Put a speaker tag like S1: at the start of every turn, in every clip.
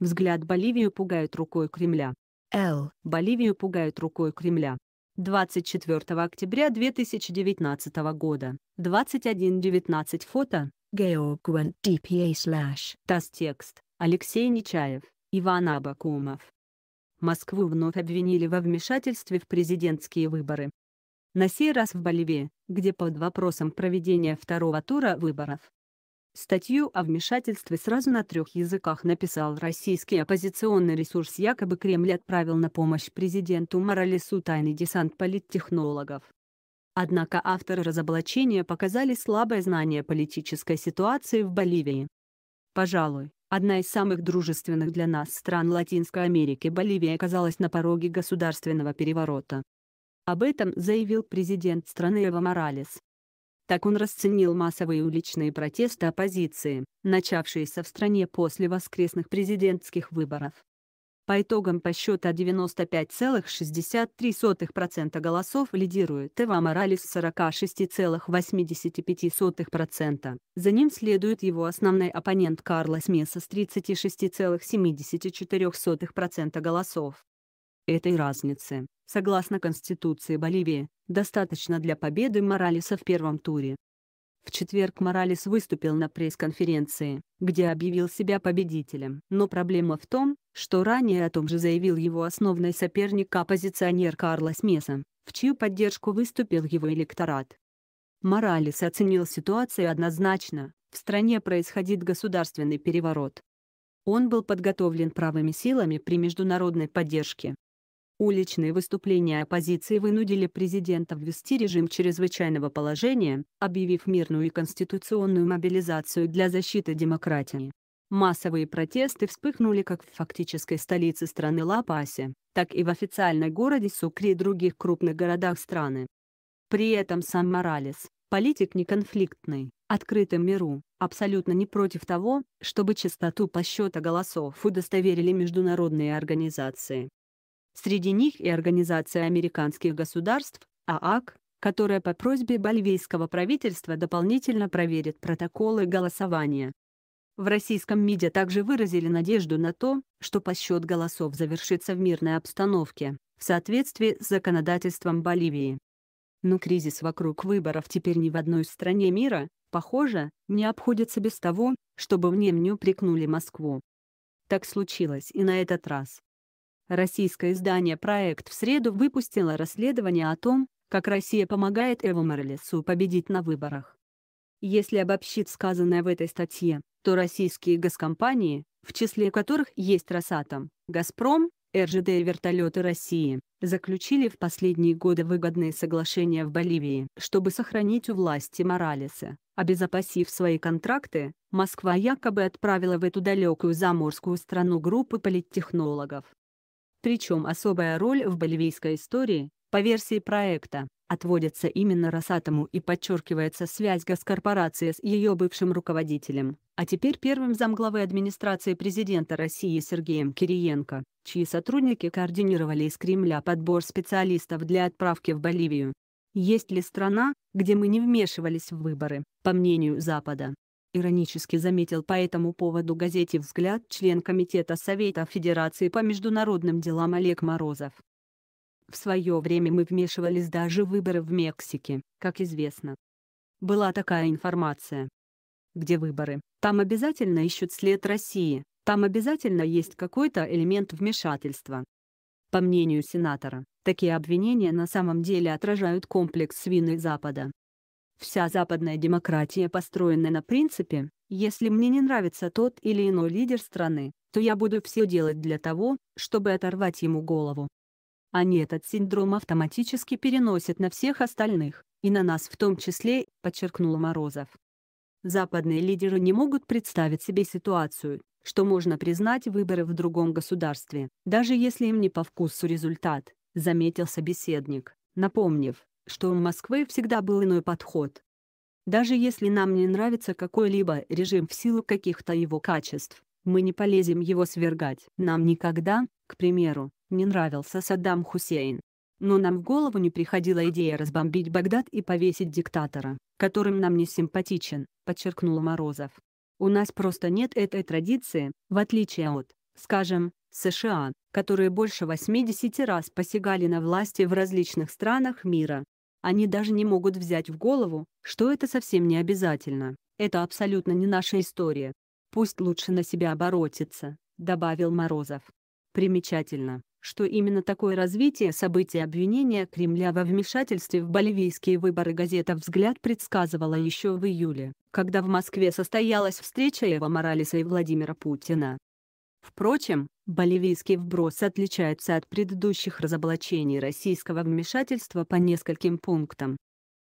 S1: Взгляд Боливию пугают рукой Кремля. Л. Боливию пугают рукой Кремля. 24 октября 2019 года. 21.19 фото. Георг DPA slash. Таз-текст. Алексей Нечаев, Иван Абакумов. Москву вновь обвинили во вмешательстве в президентские выборы. На сей раз в Боливии, где под вопросом проведения второго тура выборов, Статью о вмешательстве сразу на трех языках написал российский оппозиционный ресурс якобы Кремль отправил на помощь президенту Моралесу тайный десант политтехнологов. Однако авторы разоблачения показали слабое знание политической ситуации в Боливии. Пожалуй, одна из самых дружественных для нас стран Латинской Америки Боливия оказалась на пороге государственного переворота. Об этом заявил президент страны Эва Моралес. Так он расценил массовые уличные протесты оппозиции, начавшиеся в стране после воскресных президентских выборов. По итогам подсчета 95,63% голосов лидирует Эва Моралес с 46,85%. За ним следует его основной оппонент Карлос Меса с 36,74% голосов. Этой разницы, согласно Конституции Боливии, достаточно для победы Моралеса в первом туре. В четверг Моралес выступил на пресс-конференции, где объявил себя победителем. Но проблема в том, что ранее о том же заявил его основной соперник-оппозиционер Карлос Меса, в чью поддержку выступил его электорат. Моралес оценил ситуацию однозначно, в стране происходит государственный переворот. Он был подготовлен правыми силами при международной поддержке, Уличные выступления оппозиции вынудили президента ввести режим чрезвычайного положения, объявив мирную и конституционную мобилизацию для защиты демократии. Массовые протесты вспыхнули как в фактической столице страны Ла Пасе, так и в официальной городе Сукре и других крупных городах страны. При этом сам Моралес, политик неконфликтный, открытым миру, абсолютно не против того, чтобы частоту посчета голосов удостоверили международные организации. Среди них и Организация американских государств, ААК, которая по просьбе боливийского правительства дополнительно проверит протоколы голосования. В российском МИДе также выразили надежду на то, что подсчет голосов завершится в мирной обстановке, в соответствии с законодательством Боливии. Но кризис вокруг выборов теперь ни в одной стране мира, похоже, не обходится без того, чтобы в нем не упрекнули Москву. Так случилось и на этот раз. Российское издание «Проект» в среду выпустило расследование о том, как Россия помогает Эву Моралесу победить на выборах. Если обобщить сказанное в этой статье, то российские газкомпании, в числе которых есть «Росатом», «Газпром», РЖД и вертолеты России, заключили в последние годы выгодные соглашения в Боливии. Чтобы сохранить у власти Моралеса, обезопасив свои контракты, Москва якобы отправила в эту далекую заморскую страну группы политтехнологов, причем особая роль в боливийской истории, по версии проекта, отводится именно Росатому и подчеркивается связь госкорпорации с ее бывшим руководителем, а теперь первым замглавы администрации президента России Сергеем Кириенко, чьи сотрудники координировали из Кремля подбор специалистов для отправки в Боливию. Есть ли страна, где мы не вмешивались в выборы, по мнению Запада? иронически заметил по этому поводу газете «Взгляд» член Комитета Совета Федерации по международным делам Олег Морозов. В свое время мы вмешивались даже в выборы в Мексике, как известно. Была такая информация. Где выборы, там обязательно ищут след России, там обязательно есть какой-то элемент вмешательства. По мнению сенатора, такие обвинения на самом деле отражают комплекс свины Запада, Вся западная демократия построена на принципе «если мне не нравится тот или иной лидер страны, то я буду все делать для того, чтобы оторвать ему голову». Они этот синдром автоматически переносят на всех остальных, и на нас в том числе, подчеркнул Морозов. Западные лидеры не могут представить себе ситуацию, что можно признать выборы в другом государстве, даже если им не по вкусу результат, заметил собеседник, напомнив, что у Москвы всегда был иной подход. Даже если нам не нравится какой-либо режим в силу каких-то его качеств, мы не полезем его свергать. Нам никогда, к примеру, не нравился Саддам Хусейн. Но нам в голову не приходила идея разбомбить Багдад и повесить диктатора, которым нам не симпатичен, подчеркнул Морозов. У нас просто нет этой традиции, в отличие от, скажем, США, которые больше 80 раз посягали на власти в различных странах мира, они даже не могут взять в голову, что это совсем не обязательно. Это абсолютно не наша история. Пусть лучше на себя оборотится, добавил Морозов. Примечательно, что именно такое развитие событий обвинения Кремля во вмешательстве в боливийские выборы газета «Взгляд» предсказывала еще в июле, когда в Москве состоялась встреча Эва Моралеса и Владимира Путина. Впрочем, боливийский вброс отличается от предыдущих разоблачений российского вмешательства по нескольким пунктам.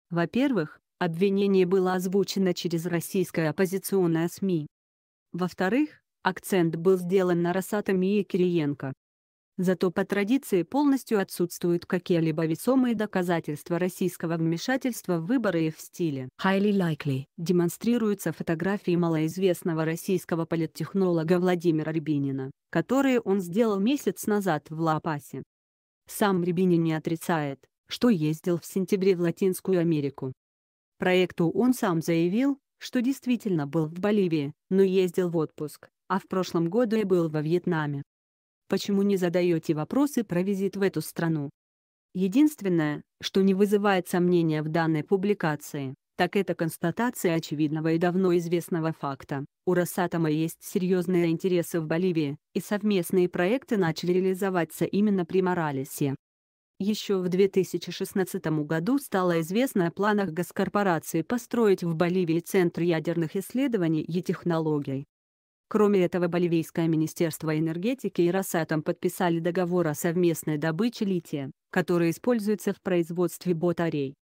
S1: Во-первых, обвинение было озвучено через российское оппозиционное СМИ. Во-вторых, акцент был сделан на Росатоме и Кириенко. Зато по традиции полностью отсутствуют какие-либо весомые доказательства российского вмешательства в выборы и в стиле. Highly likely. Демонстрируются фотографии малоизвестного российского политтехнолога Владимира Рябинина, которые он сделал месяц назад в Ла-Пасе. Сам Рябинин не отрицает, что ездил в сентябре в Латинскую Америку. Проекту он сам заявил, что действительно был в Боливии, но ездил в отпуск, а в прошлом году и был во Вьетнаме. Почему не задаете вопросы про визит в эту страну? Единственное, что не вызывает сомнения в данной публикации, так это констатация очевидного и давно известного факта. У Росатома есть серьезные интересы в Боливии, и совместные проекты начали реализоваться именно при Моралесе. Еще в 2016 году стало известно о планах госкорпорации построить в Боливии Центр ядерных исследований и технологий. Кроме этого, Боливийское министерство энергетики и Росатом подписали договор о совместной добыче лития, который используется в производстве батарей.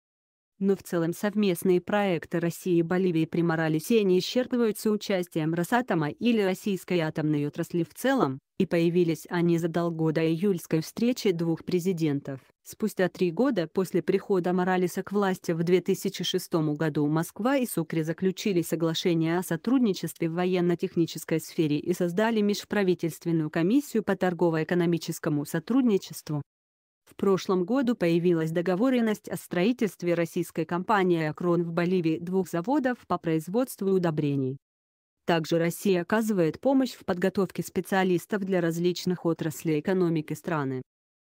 S1: Но в целом совместные проекты России и Боливии при Моралесе не исчерпываются участием Росатома или российской атомной отрасли в целом, и появились они задолго до июльской встречи двух президентов. Спустя три года после прихода Моралеса к власти в 2006 году Москва и Сукре заключили соглашение о сотрудничестве в военно-технической сфере и создали межправительственную комиссию по торгово-экономическому сотрудничеству. В прошлом году появилась договоренность о строительстве российской компании «Акрон» в Боливии двух заводов по производству удобрений. Также Россия оказывает помощь в подготовке специалистов для различных отраслей экономики страны.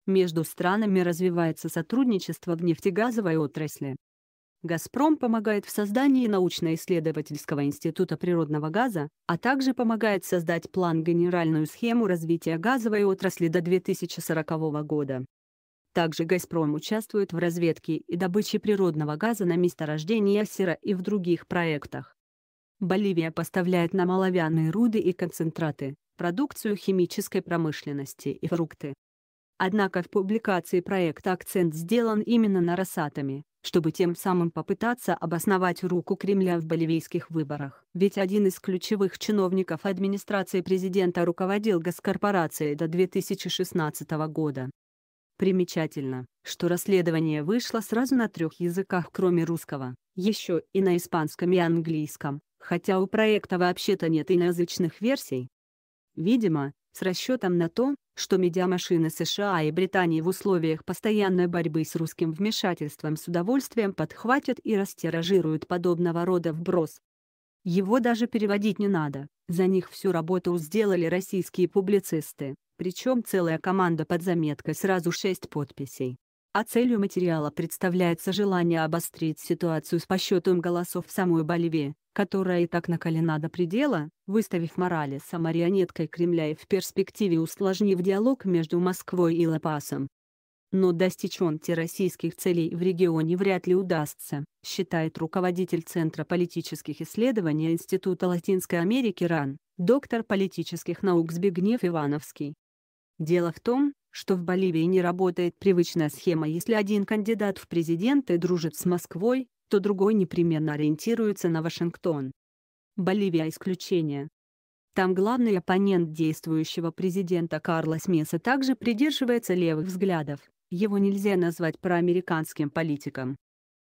S1: Между странами развивается сотрудничество в нефтегазовой отрасли. «Газпром» помогает в создании научно-исследовательского института природного газа, а также помогает создать план-генеральную схему развития газовой отрасли до 2040 года. Также «Газпром» участвует в разведке и добыче природного газа на месторождении Асера и в других проектах. Боливия поставляет нам оловянные руды и концентраты, продукцию химической промышленности и фрукты. Однако в публикации проекта акцент сделан именно на Росатоме, чтобы тем самым попытаться обосновать руку Кремля в боливийских выборах. Ведь один из ключевых чиновников администрации президента руководил госкорпорацией до 2016 года. Примечательно, что расследование вышло сразу на трех языках кроме русского, еще и на испанском и английском, хотя у проекта вообще-то нет иноязычных версий. Видимо, с расчетом на то, что медиамашины США и Британии в условиях постоянной борьбы с русским вмешательством с удовольствием подхватят и растиражируют подобного рода вброс. Его даже переводить не надо, за них всю работу сделали российские публицисты, причем целая команда под заметкой сразу шесть подписей а целью материала представляется желание обострить ситуацию с посчетом голосов в самой Боливии, которая и так накалена до предела, выставив морали марионеткой Кремля и в перспективе усложнив диалог между Москвой и Лопасом. Но достичь антироссийских целей в регионе вряд ли удастся, считает руководитель Центра политических исследований Института Латинской Америки РАН, доктор политических наук Збигнев Ивановский. Дело в том, что в Боливии не работает привычная схема если один кандидат в президенты дружит с Москвой, то другой непременно ориентируется на Вашингтон. Боливия – исключение. Там главный оппонент действующего президента Карлос Меса также придерживается левых взглядов, его нельзя назвать проамериканским политиком.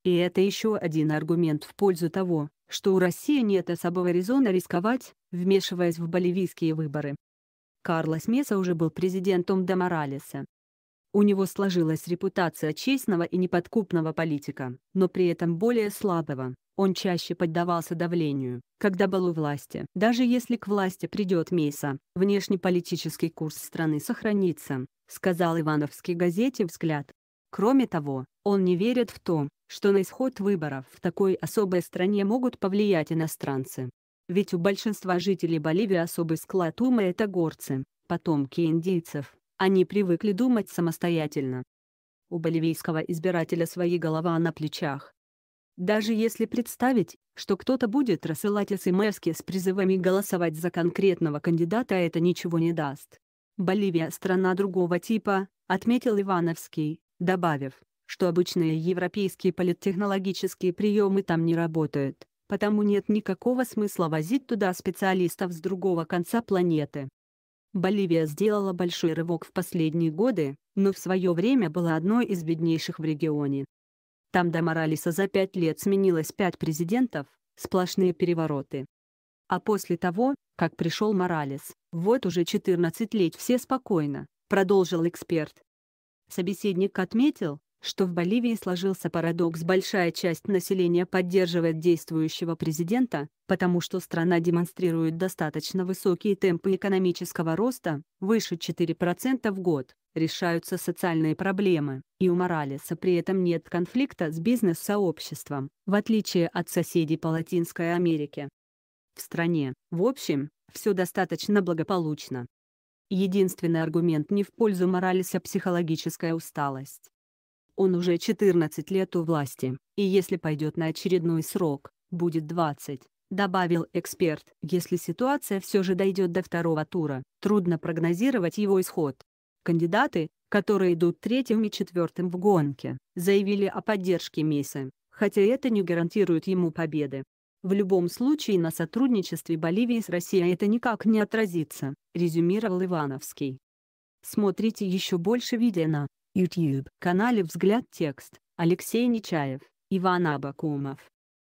S1: И это еще один аргумент в пользу того, что у России нет особого резона рисковать, вмешиваясь в боливийские выборы. Карлос Меса уже был президентом де У него сложилась репутация честного и неподкупного политика, но при этом более слабого. Он чаще поддавался давлению, когда был у власти. Даже если к власти придет Мейса, внешнеполитический курс страны сохранится, сказал Ивановский газете «Взгляд». Кроме того, он не верит в то, что на исход выборов в такой особой стране могут повлиять иностранцы ведь у большинства жителей Боливии особый склад ума это горцы, потомки индейцев, они привыкли думать самостоятельно. У боливийского избирателя свои голова на плечах. Даже если представить, что кто-то будет рассылать смс с призывами голосовать за конкретного кандидата это ничего не даст. Боливия – страна другого типа, отметил Ивановский, добавив, что обычные европейские политтехнологические приемы там не работают потому нет никакого смысла возить туда специалистов с другого конца планеты. Боливия сделала большой рывок в последние годы, но в свое время была одной из беднейших в регионе. Там до Моралеса за пять лет сменилось пять президентов, сплошные перевороты. А после того, как пришел Моралес, вот уже 14 лет все спокойно, продолжил эксперт. Собеседник отметил, что в Боливии сложился парадокс большая часть населения поддерживает действующего президента, потому что страна демонстрирует достаточно высокие темпы экономического роста, выше 4% в год, решаются социальные проблемы, и у Моралеса при этом нет конфликта с бизнес-сообществом, в отличие от соседей по Латинской Америке. В стране, в общем, все достаточно благополучно. Единственный аргумент не в пользу Моралеса – психологическая усталость. Он уже 14 лет у власти, и если пойдет на очередной срок, будет 20, добавил эксперт. Если ситуация все же дойдет до второго тура, трудно прогнозировать его исход. Кандидаты, которые идут третьим и четвертым в гонке, заявили о поддержке Меса, хотя это не гарантирует ему победы. В любом случае на сотрудничестве Боливии с Россией это никак не отразится, резюмировал Ивановский. Смотрите еще больше видео на YouTube-канале «Взгляд текст» Алексей Нечаев, Иван Абакумов.